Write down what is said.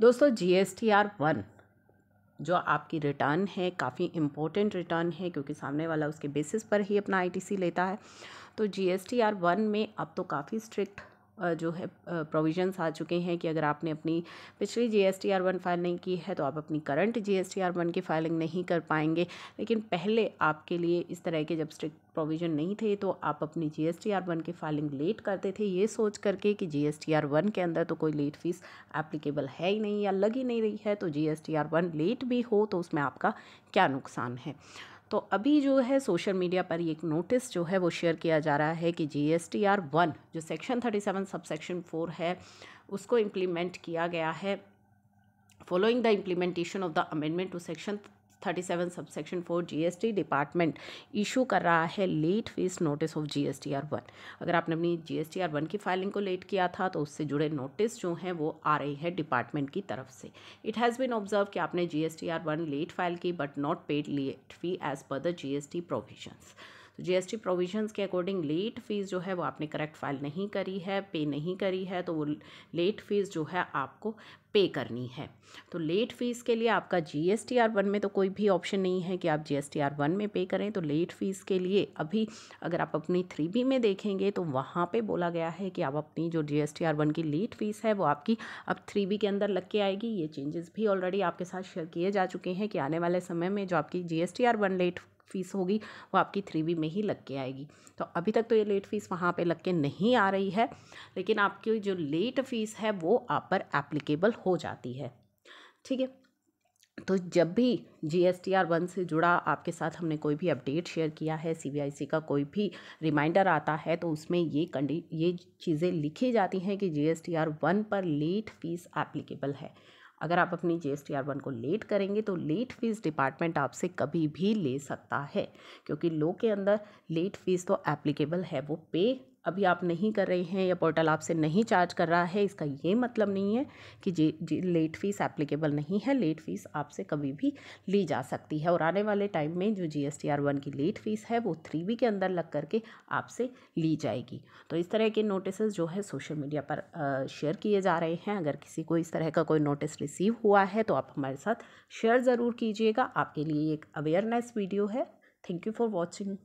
दोस्तों G S T R one जो आपकी रिटर्न है काफ़ी इम्पोर्टेंट रिटर्न है क्योंकि सामने वाला उसके बेसिस पर ही अपना सी लेता है तो G S T R one में अब तो काफ़ी स्ट्रिक्ट जो है प्रोविजंस आ चुके हैं कि अगर आपने अपनी पिछली जी एस फाइल नहीं की है तो आप अपनी करंट जी एस की फाइलिंग नहीं कर पाएंगे लेकिन पहले आपके लिए इस तरह के जब स्ट्रिक्ट प्रोविजन नहीं थे तो आप अपनी जी एस की फाइलिंग लेट करते थे ये सोच करके कि जी एस के अंदर तो कोई लेट फीस एप्लीकेबल है ही नहीं या लग ही नहीं रही है तो जी एस लेट भी हो तो उसमें आपका क्या नुकसान है तो अभी जो है सोशल मीडिया पर एक नोटिस जो है वो शेयर किया जा रहा है कि G S T R one जो section thirty seven sub section four है उसको इम्प्लीमेंट किया गया है following the implementation of the amendment to section thirty seven subsection four GST department issue कर रहा है late fees notice of GSTR one अगर आपने अपनी जीएसटीआर वन की फाइलिंग को लेट किया था तो उससे जुड़े नोटिस जो हैं वो आ रही है डिपार्टमेंट की तरफ से इट हैज़ बिन ऑब्जर्व कि आपने जीएसटीआर वन लेट फाइल की but not paid late fee as per the G T provisions तो जीएसटी प्रोविजंस के अकॉर्डिंग लेट फीस जो है वो आपने करेक्ट फाइल नहीं करी है पे नहीं करी है तो वो लेट फीस जो है आपको पे करनी है तो लेट फीस के लिए आपका G S T R one में तो कोई भी ऑप्शन नहीं है कि आप G S T R one में पे करें तो लेट फीस के लिए अभी अगर आप अपनी थ्री बी में देखेंगे तो वहाँ पे बोला गया है कि आप अपनी जो G S T R one की लेट फीस है वो आपकी अब थ्री बी के अंदर लग के आएगी ये चेंजेस भी ऑलरेडी आपके साथ शेयर किए जा चुके हैं कि आने वाले समय में जो आपकी G S T R one late fees होगी वो आपकी थ्री बी में ही लग के आएगी तो अभी तक तो ये लेट फ़ीस वहाँ पे लग के नहीं आ रही है लेकिन आपकी जो लेट फ़ीस है वो आप पर एप्लीकेबल हो जाती है ठीक है तो जब भी G S T R one से जुड़ा आपके साथ हमने कोई भी अपडेट शेयर किया है सी बी आई सी का कोई भी रिमाइंडर आता है तो उसमें ये कंडी ये चीज़ें लिखी जाती हैं कि G S T R one पर लेट फीस एप्लीकेबल है अगर आप अपनी जी एस को लेट करेंगे तो लेट फीस डिपार्टमेंट आपसे कभी भी ले सकता है क्योंकि लोग के अंदर लेट फीस तो एप्लीकेबल है वो पे अभी आप नहीं कर रहे हैं या पोर्टल आपसे नहीं चार्ज कर रहा है इसका ये मतलब नहीं है कि जी, जी लेट फीस एप्लीकेबल नहीं है लेट फीस आपसे कभी भी ली जा सकती है और आने वाले टाइम में जो G S T R one की लेट फीस है वो थ्री बी के अंदर लग करके आपसे ली जाएगी तो इस तरह के नोटिस जो है सोशल मीडिया पर शेयर किए जा रहे हैं अगर किसी को इस तरह का कोई नोटिस रिसीव हुआ है तो आप हमारे साथ शेयर ज़रूर कीजिएगा आपके लिए एक अवेयरनेस वीडियो है थैंक यू फॉर वॉचिंग